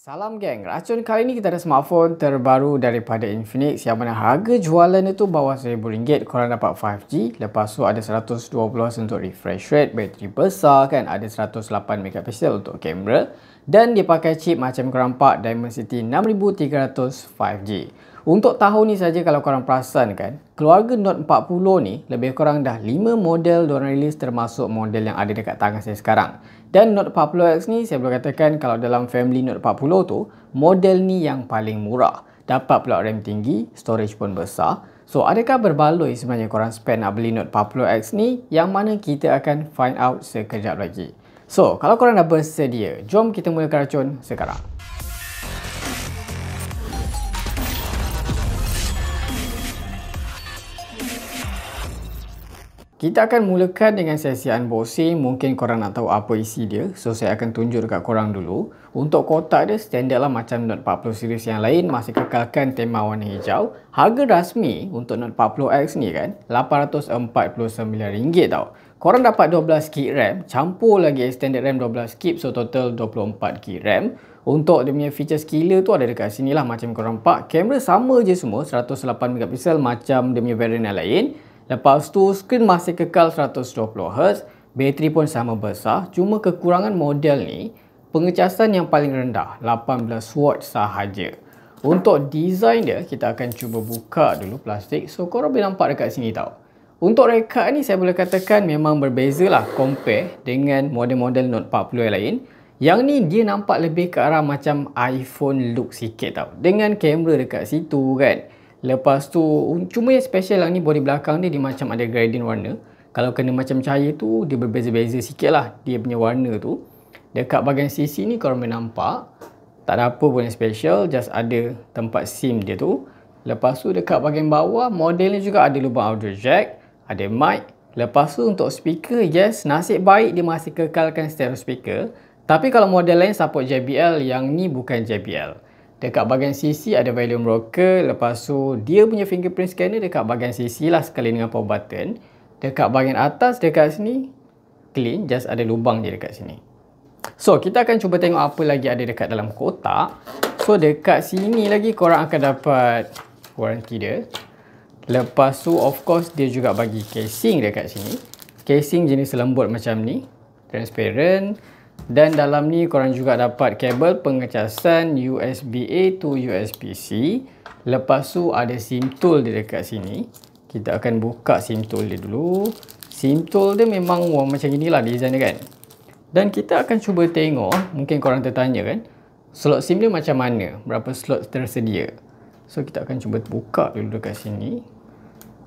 Salam geng, racun kali ni kita ada smartphone terbaru daripada Infinix yang mana harga jualan itu bawah RM1,000 korang dapat 5G lepas tu ada 120Hz untuk refresh rate, bateri besar kan ada 108MP untuk kamera dan dia pakai chip macam korang nampak Dimensity 6300 5G untuk tahun ni saja kalau korang perasan kan, keluarga Note 40 ni lebih kurang dah 5 model diorang rilis termasuk model yang ada dekat tangan saya sekarang. Dan Note 40X ni saya boleh katakan kalau dalam family Note 40 tu, model ni yang paling murah. Dapat pula RAM tinggi, storage pun besar. So adakah berbaloi sebenarnya korang spend nak beli Note 40X ni yang mana kita akan find out sekejap lagi. So kalau korang dah bersedia, jom kita mulakan racun sekarang. Kita akan mulakan dengan sesi unboxing. Mungkin korang nak tahu apa isi dia. So, saya akan tunjuk dekat korang dulu. Untuk kotak dia, standard lah macam Note 40 series yang lain. Masih kekalkan tema warna hijau. Harga rasmi untuk Note 40X ni kan, RM849 tau. Korang dapat 12GB RAM. Campur lagi standard RAM 12GB. So, total 24GB RAM. Untuk dia punya features killer tu ada dekat sini lah macam korang pak Kamera sama je semua, 108MP macam dia punya variant yang lain. Lepas tu, skrin masih kekal 120Hz, bateri pun sama besar, cuma kekurangan model ni, pengecasan yang paling rendah, 18W sahaja. Untuk design dia, kita akan cuba buka dulu plastik, so korang boleh nampak dekat sini tau. Untuk rekat ni, saya boleh katakan memang berbeza lah compare dengan model-model Note 40 yang lain. Yang ni dia nampak lebih ke arah macam iPhone look sikit tau. Dengan kamera dekat situ kan. Lepas tu, cuma yang special lah ni body belakang dia, dia macam ada gradient warna. Kalau kena macam cahaya tu, dia berbeza-beza sikit lah dia punya warna tu. Dekat bahagian sisi ni korang boleh nampak, tak ada apa pun yang special, just ada tempat SIM dia tu. Lepas tu dekat bahagian bawah, model ni juga ada lubang audio jack, ada mic. Lepas tu untuk speaker, yes, nasib baik dia masih kekalkan stereo speaker. Tapi kalau model lain support JBL, yang ni bukan JBL dekat bahagian sisi ada volume rocker lepas tu dia punya fingerprint scanner dekat bahagian sisi lah sekali dengan power button dekat bahagian atas dekat sini clean just ada lubang je dekat sini so kita akan cuba tengok apa lagi ada dekat dalam kotak so dekat sini lagi korang akan dapat warranty dia lepas tu of course dia juga bagi casing dekat sini casing jenis lembut macam ni transparent dan dalam ni korang juga dapat kabel pengecasan USB A to USB C lepas tu ada SIM tool di dekat sini kita akan buka SIM tool dia dulu SIM tool dia memang wah, macam inilah design dia kan dan kita akan cuba tengok mungkin korang tertanya kan slot SIM dia macam mana berapa slot tersedia so kita akan cuba buka dulu dekat sini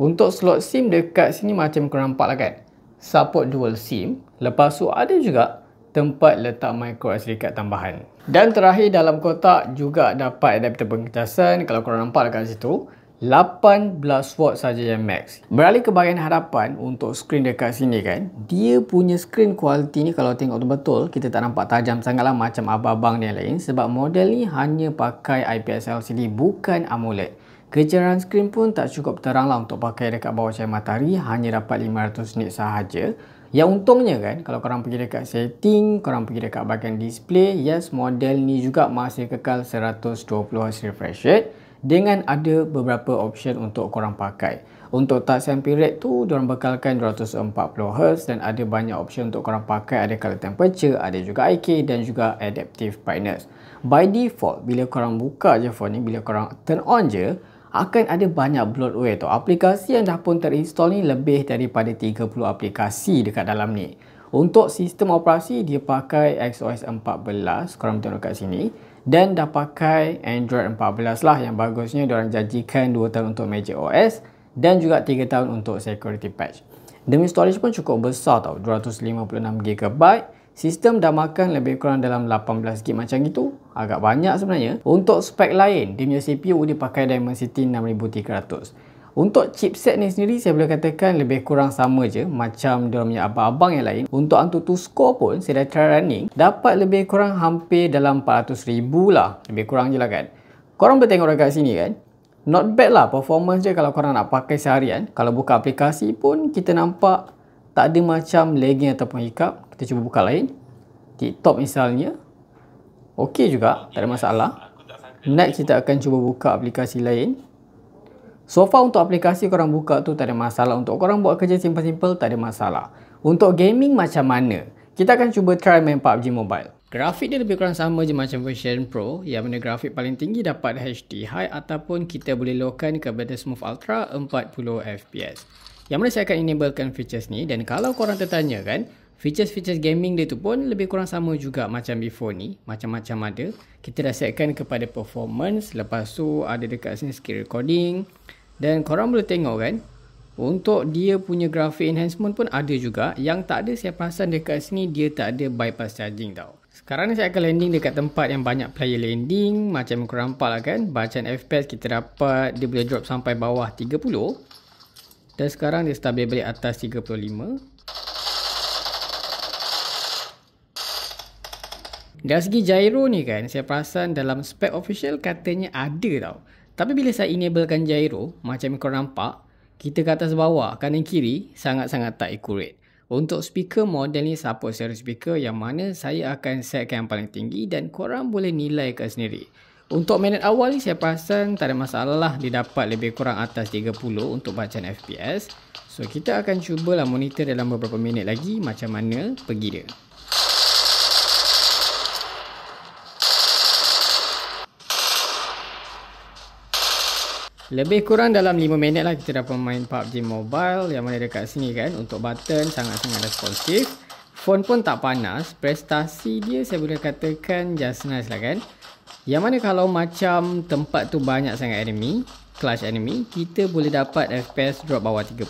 untuk slot SIM dekat sini macam korang nampak lah kan support dual SIM lepas tu ada juga tempat letak micro syarikat tambahan. Dan terakhir dalam kotak juga dapat adapter pengecasan kalau korang nampak dekat situ. 18 watt saja yang max. Beralih ke bahagian hadapan untuk skrin dekat sini kan. Dia punya skrin kualiti ni kalau tengok tu betul kita tak nampak tajam sangat lah macam abang-abang ni lain. Sebab model ni hanya pakai IPS LCD bukan AMOLED. Kecerahan skrin pun tak cukup terang lah untuk pakai dekat bawah cahaya matahari hanya dapat 500 nits sahaja. Yang untungnya kan, kalau korang pergi dekat setting, korang pergi dekat bahagian display, yes, model ni juga masih kekal 120Hz refresh rate dengan ada beberapa option untuk korang pakai. Untuk tak and period tu, diorang bekalkan 240Hz dan ada banyak option untuk korang pakai. Ada color temperature, ada juga IK dan juga adaptive brightness. By default, bila korang buka je phone ni, bila korang turn on je, akan ada banyak bloatware tu. Aplikasi yang dah pun terinstall ni lebih daripada 30 aplikasi dekat dalam ni. Untuk sistem operasi dia pakai XOS 14, korang tengok dekat sini. Dan dah pakai Android 14 lah yang bagusnya diorang janjikan 2 tahun untuk Magic OS dan juga 3 tahun untuk security patch. Demi storage pun cukup besar tau, 256GB Sistem dah makan lebih kurang dalam 18 gig macam itu Agak banyak sebenarnya Untuk spek lain, dia punya CPU dia pakai Dimensity 6300 Untuk chipset ni sendiri, saya boleh katakan lebih kurang sama je Macam dia punya abang-abang yang lain Untuk Antutu Score pun, saya dah try running Dapat lebih kurang hampir dalam 400,000 lah Lebih kurang je lah kan Korang boleh tengok dekat sini kan Not bad lah performance je kalau korang nak pakai seharian Kalau buka aplikasi pun, kita nampak tak ada macam lagging ataupun hiccup kita cuba buka lain TikTok misalnya okey juga tak ada masalah next kita akan cuba buka aplikasi lain so far untuk aplikasi korang buka tu tak ada masalah untuk korang buat kerja simple-simple tak ada masalah untuk gaming macam mana kita akan cuba try main PUBG Mobile Grafik dia lebih kurang sama je macam version Pro yang mana grafik paling tinggi dapat HD High ataupun kita boleh lowkan kepada Smooth Ultra 40fps. Yang mana saya akan enablekan features ni dan kalau korang tertanya kan, Features-features gaming dia tu pun lebih kurang sama juga macam before ni. Macam-macam ada. Kita dah setkan kepada performance. Lepas tu ada dekat sini skill recording. Dan korang boleh tengok kan. Untuk dia punya graphic enhancement pun ada juga. Yang tak ada saya perasan dekat sini dia tak ada bypass charging tau. Sekarang ni saya akan landing dekat tempat yang banyak player landing. Macam yang korang nampak lah kan. Bacaan FPS kita dapat dia boleh drop sampai bawah 30. Dan sekarang dia stabil balik atas 35. Dari segi gyro ni kan, saya perasan dalam spec official katanya ada tau. Tapi bila saya enablekan gyro, macam yang korang nampak, kita ke atas bawah, kanan kiri, sangat-sangat tak accurate. Untuk speaker model ni support secara speaker yang mana saya akan setkan yang paling tinggi dan korang boleh nilai ke sendiri. Untuk minute awal ni saya perasan tak ada masalah lah dia dapat lebih kurang atas 30 untuk bacaan FPS. So kita akan cubalah monitor dalam beberapa minit lagi macam mana pergi dia. Lebih kurang dalam 5 minit lah kita dapat main PUBG Mobile yang mana dekat sini kan untuk button sangat-sangat responsif. Phone pun tak panas, prestasi dia saya boleh katakan just nice lah kan. Yang mana kalau macam tempat tu banyak sangat enemy, clash enemy, kita boleh dapat FPS drop bawah 30.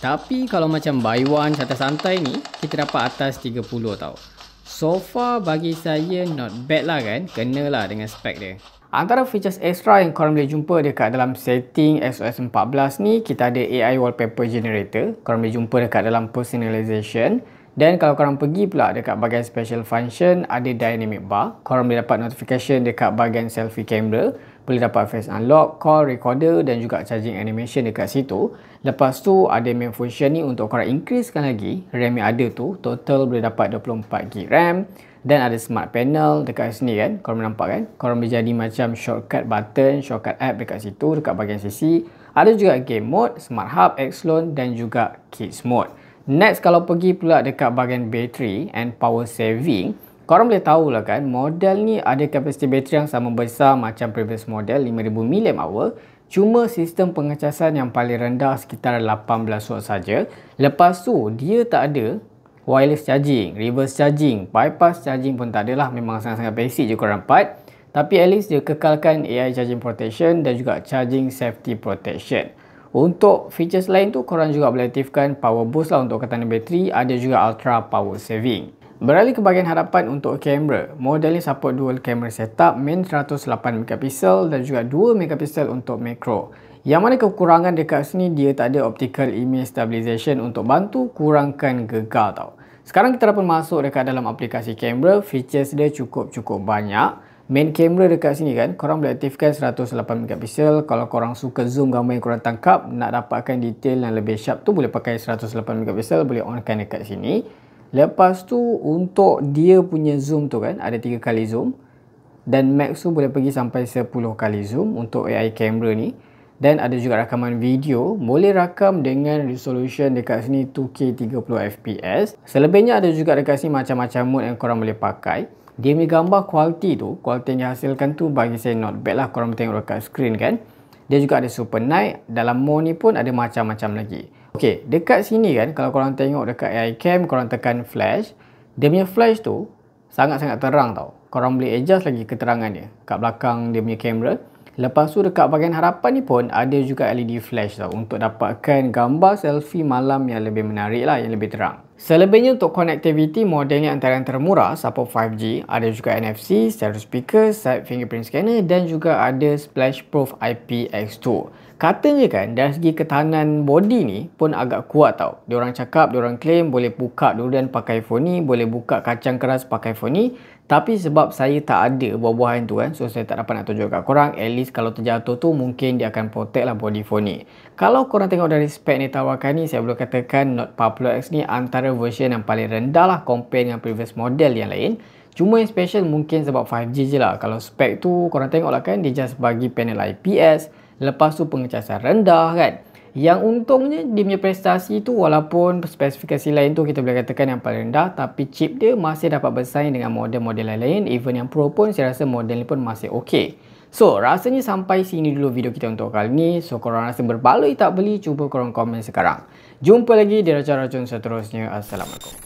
Tapi kalau macam buy one santai-santai ni, kita dapat atas 30 tau. So far bagi saya not bad lah kan, kenalah dengan spek dia. Antara features extra yang korang boleh jumpa dekat dalam setting SOS 14 ni, kita ada AI Wallpaper Generator. Korang boleh jumpa dekat dalam Personalization. Dan kalau korang pergi pula dekat bahagian Special Function, ada Dynamic Bar. Korang boleh dapat notification dekat bahagian Selfie Camera. Boleh dapat Face Unlock, Call Recorder dan juga Charging Animation dekat situ. Lepas tu, ada main function ni untuk korang increasekan lagi RAM yang ada tu. Total boleh dapat 24GB RAM dan ada smart panel dekat sini kan korang nampak kan korang boleh jadi macam shortcut button shortcut app dekat situ dekat bahagian sisi ada juga game mode smart hub xlone dan juga kids mode next kalau pergi pula dekat bahagian bateri and power saving korang boleh tahu lah kan model ni ada kapasiti bateri yang sama besar macam previous model 5000 mAh cuma sistem pengecasan yang paling rendah sekitar 18 watt saja lepas tu dia tak ada wireless charging, reverse charging, bypass charging pun tak adalah. Memang sangat-sangat basic je korang empat. Tapi at least dia kekalkan AI charging protection dan juga charging safety protection. Untuk features lain tu korang juga boleh aktifkan power boost lah untuk ketahanan bateri. Ada juga ultra power saving. Beralih ke bahagian hadapan untuk kamera. Model ni support dual camera setup main 108MP dan juga 2MP untuk macro. Yang mana kekurangan dekat sini dia tak ada optical image stabilization untuk bantu kurangkan gegar tau. Sekarang kita dapat masuk dekat dalam aplikasi kamera, features dia cukup-cukup banyak. Main kamera dekat sini kan, korang boleh aktifkan 108 megapixel. Kalau korang suka zoom gambar yang korang tangkap, nak dapatkan detail yang lebih sharp tu boleh pakai 108 megapixel, boleh onkan dekat sini. Lepas tu untuk dia punya zoom tu kan, ada 3 kali zoom dan max tu boleh pergi sampai 10 kali zoom untuk AI kamera ni dan ada juga rakaman video boleh rakam dengan resolution dekat sini 2K 30fps selebihnya ada juga dekat sini macam-macam mode yang korang boleh pakai dia punya gambar kualiti tu kualiti yang dihasilkan tu bagi saya not bad lah korang tengok dekat screen kan dia juga ada super night dalam mode ni pun ada macam-macam lagi ok dekat sini kan kalau korang tengok dekat AI cam korang tekan flash dia punya flash tu sangat-sangat terang tau korang boleh adjust lagi keterangannya kat belakang dia punya kamera Lepas tu dekat bahagian harapan ni pun ada juga LED flash tau untuk dapatkan gambar selfie malam yang lebih menarik lah, yang lebih terang. Selebihnya untuk konektiviti modelnya antara yang termurah support 5G, ada juga NFC, stereo speaker, side fingerprint scanner dan juga ada splash proof IPX2. Katanya kan dari segi ketahanan body ni pun agak kuat tau. Diorang cakap, diorang claim boleh buka durian pakai phone ni, boleh buka kacang keras pakai phone ni. Tapi sebab saya tak ada buah-buahan tu kan, so saya tak dapat nak tunjuk kat korang. At least kalau terjatuh tu mungkin dia akan protect lah body phone ni. Kalau korang tengok dari spek ni tawarkan ni, saya boleh katakan Note 40X ni antara antara version yang paling rendah lah compare dengan previous model yang lain cuma yang special mungkin sebab 5G je lah kalau spek tu korang tengok lah kan dia just bagi panel IPS lepas tu pengecasan rendah kan yang untungnya dia punya prestasi tu walaupun spesifikasi lain tu kita boleh katakan yang paling rendah tapi chip dia masih dapat bersaing dengan model-model lain even yang pro pun saya rasa model ni pun masih ok So, rasanya sampai sini dulu video kita untuk kali ni. So, korang rasa berbaloi tak beli, cuba korang komen sekarang. Jumpa lagi di rancangan racun seterusnya. Assalamualaikum.